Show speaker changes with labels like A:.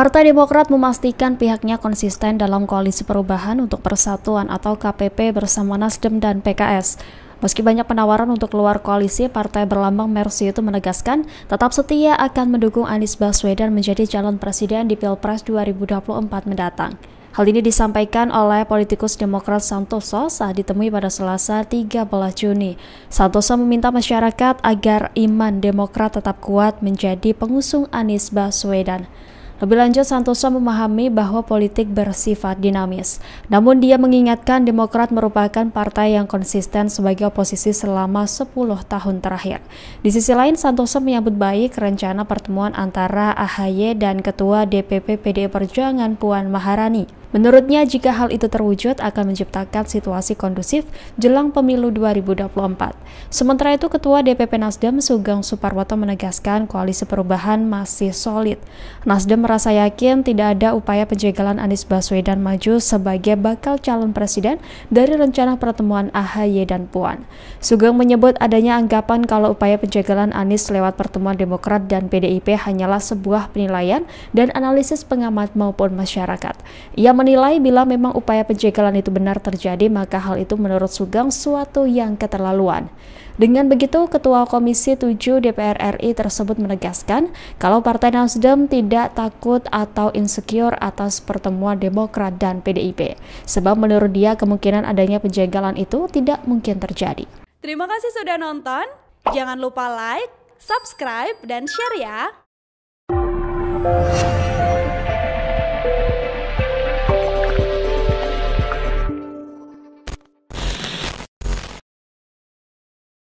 A: Partai Demokrat memastikan pihaknya konsisten dalam koalisi perubahan untuk persatuan atau KPP bersama Nasdem dan PKS. Meski banyak penawaran untuk keluar koalisi, partai berlambang Mercy itu menegaskan tetap setia akan mendukung Anies Baswedan menjadi calon presiden di Pilpres 2024 mendatang. Hal ini disampaikan oleh politikus Demokrat Santoso saat ditemui pada Selasa 13 Juni. Santoso meminta masyarakat agar iman Demokrat tetap kuat menjadi pengusung Anies Baswedan. Lebih lanjut, Santoso memahami bahwa politik bersifat dinamis. Namun dia mengingatkan Demokrat merupakan partai yang konsisten sebagai oposisi selama 10 tahun terakhir. Di sisi lain, Santoso menyambut baik rencana pertemuan antara AHY dan Ketua DPP PDI Perjuangan Puan Maharani. Menurutnya, jika hal itu terwujud akan menciptakan situasi kondusif jelang pemilu 2024. Sementara itu, Ketua DPP Nasdem Sugeng Suparwoto menegaskan koalisi perubahan masih solid. Nasdem merasa yakin tidak ada upaya penjagalan Anies Baswedan maju sebagai bakal calon presiden dari rencana pertemuan AHY dan Puan. Sugeng menyebut adanya anggapan kalau upaya penjagalan Anies lewat pertemuan Demokrat dan PDIP hanyalah sebuah penilaian dan analisis pengamat maupun masyarakat. Ia menilai bila memang upaya penjagalan itu benar terjadi, maka hal itu menurut Sugeng suatu yang keterlaluan. Dengan begitu, Ketua Komisi 7 DPR RI tersebut menegaskan kalau Partai Nasdem tidak takut atau insecure atas pertemuan Demokrat dan PDIP, sebab menurut dia kemungkinan adanya penjagalan itu tidak mungkin terjadi.
B: Terima kasih sudah nonton, jangan lupa like, subscribe, dan share ya!